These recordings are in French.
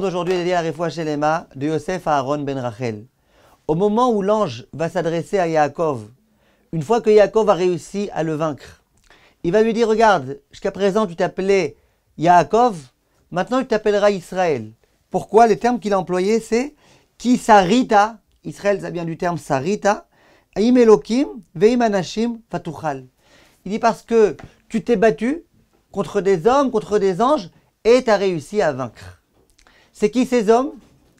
de Aaron ben Rachel. Au moment où l'ange va s'adresser à Yaakov, une fois que Yaakov a réussi à le vaincre, il va lui dire Regarde, jusqu'à présent tu t'appelais Yaakov, maintenant tu t'appelleras Israël. Pourquoi Les termes qu'il a employés, c'est Israël, ça vient du terme Sarita, Il dit parce que tu t'es battu contre des hommes, contre des anges, et tu as réussi à vaincre. C'est qui ces hommes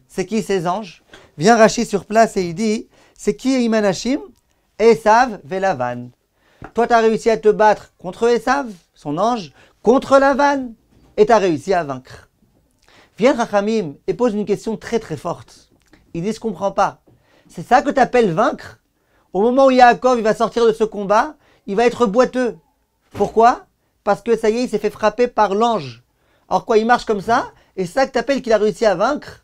C'est qui ces anges Vient Rachid sur place et il dit C'est qui Imanachim Esav Velavan. Toi, tu as réussi à te battre contre Esav, son ange, contre Lavan, et tu as réussi à vaincre. Vient Rachamim et pose une question très très forte. Il ne se comprend pas. C'est ça que tu appelles vaincre Au moment où Yaakov il va sortir de ce combat, il va être boiteux. Pourquoi Parce que ça y est, il s'est fait frapper par l'ange. Alors quoi, il marche comme ça et ça que t'appelles qu'il a réussi à vaincre,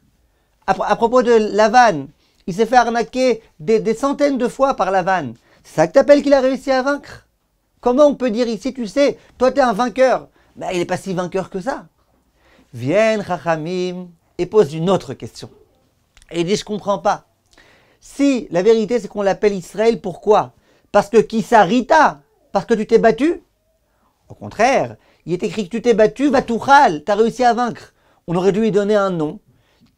à, propos de l'Avan, il s'est fait arnaquer des, centaines de fois par l'Avan. C'est ça que t'appelles qu'il a réussi à vaincre Comment on peut dire ici, tu sais, toi t'es un vainqueur Mais ben, Il n'est pas si vainqueur que ça. Viennent Chachamim et pose une autre question. Et il dit, je comprends pas. Si la vérité c'est qu'on l'appelle Israël, pourquoi Parce que Kisarita, parce que tu t'es battu Au contraire, il est écrit que tu t'es battu, Vatouchal, tu as réussi à vaincre on aurait dû lui donner un nom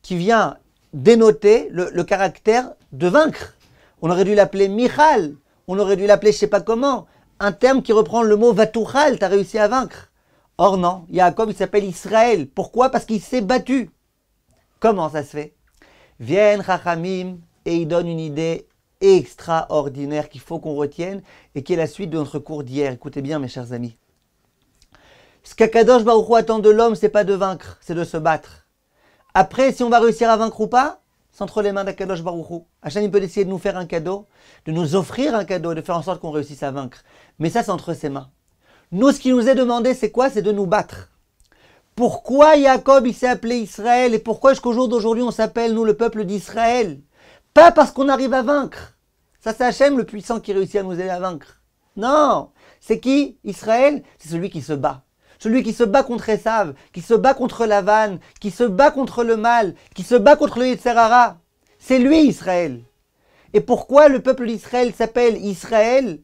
qui vient dénoter le, caractère de vaincre. On aurait dû l'appeler Michal, on aurait dû l'appeler je sais pas comment, un terme qui reprend le mot tu as réussi à vaincre. Or non, Yaakov il s'appelle Israël. Pourquoi Parce qu'il s'est battu. Comment ça se fait Viennent Chachamim et il donne une idée extraordinaire qu'il faut qu'on retienne et qui est la suite de notre cours d'hier. Écoutez bien mes chers amis. Ce qu'Akadosh Baruch attend de l'homme, c'est pas de vaincre, c'est de se battre. Après, si on va réussir à vaincre ou pas, c'est entre les mains d'Akadosh Baruch Hachem, il peut essayer de nous faire un cadeau, de nous offrir un cadeau, de faire en sorte qu'on réussisse à vaincre. Mais ça, c'est entre ses mains. Nous, ce qui nous est demandé, c'est quoi C'est de nous battre. Pourquoi Jacob, il s'est appelé Israël et pourquoi jusqu'au jour d'aujourd'hui, on s'appelle, nous, le peuple d'Israël Pas parce qu'on arrive à vaincre. Ça, c'est Hachem, le puissant, qui réussit à nous aider à vaincre. Non C'est qui Israël C'est celui qui se bat celui qui se bat contre Esav, qui se bat contre la vanne, qui se bat contre le mal, qui se bat contre le Yitzhara. C'est lui Israël. Et pourquoi le peuple d'Israël s'appelle Israël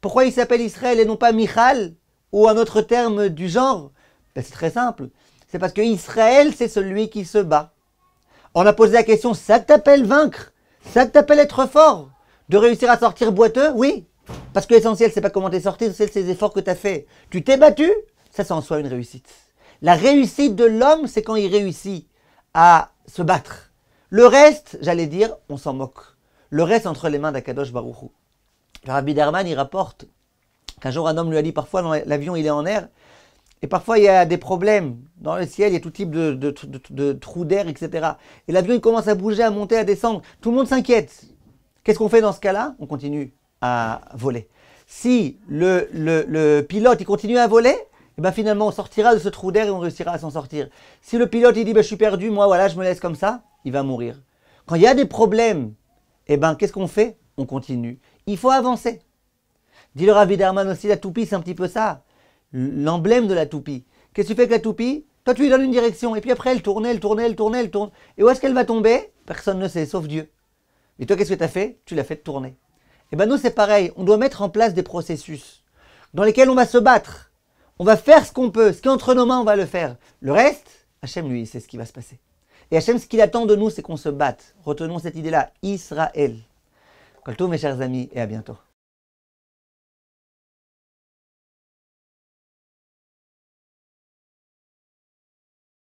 Pourquoi il s'appelle Israël et non pas Michal ou un autre terme du genre ben, C'est très simple. C'est parce que Israël, c'est celui qui se bat. On a posé la question, ça t'appelle vaincre Ça t'appelle être fort De réussir à sortir boiteux Oui. Parce que l'essentiel, c'est pas comment t'es sorti, c'est ces efforts que t'as fait. Tu t'es battu ça c'est en soi une réussite. La réussite de l'homme, c'est quand il réussit à se battre. Le reste, j'allais dire, on s'en moque. Le reste entre les mains d'Akadosh Baruchou. Le Rabbi Derman, il rapporte qu'un jour un homme lui a dit parfois l'avion il est en air, et parfois il y a des problèmes dans le ciel, il y a tout type de, trous d'air, etc. Et l'avion il commence à bouger, à monter, à descendre. Tout le monde s'inquiète. Qu'est-ce qu'on fait dans ce cas-là On continue à voler. Si le pilote il continue à voler, et eh bien finalement on sortira de ce trou d'air et on réussira à s'en sortir. Si le pilote il dit ben, je suis perdu, moi voilà, je me laisse comme ça, il va mourir. Quand il y a des problèmes, et eh ben qu'est-ce qu'on fait On continue. Il faut avancer. Dit le Ravi aussi, la toupie, c'est un petit peu ça. L'emblème de la toupie. Qu'est-ce que tu fais avec la toupie Toi, tu lui donnes une direction, et puis après, elle tourne, elle tourne, elle tourne, elle tourne. Et où est-ce qu'elle va tomber Personne ne sait, sauf Dieu. Et toi, qu'est-ce que tu as fait Tu l'as fait tourner. Et eh ben nous, c'est pareil. On doit mettre en place des processus dans lesquels on va se battre. On va faire ce qu'on peut. Ce qu'entre nos mains, on va le faire. Le reste, Hachem, lui, c'est ce qui va se passer. Et Hachem, ce qu'il attend de nous, c'est qu'on se batte. Retenons cette idée-là. Israël. tout mes chers amis, et à bientôt.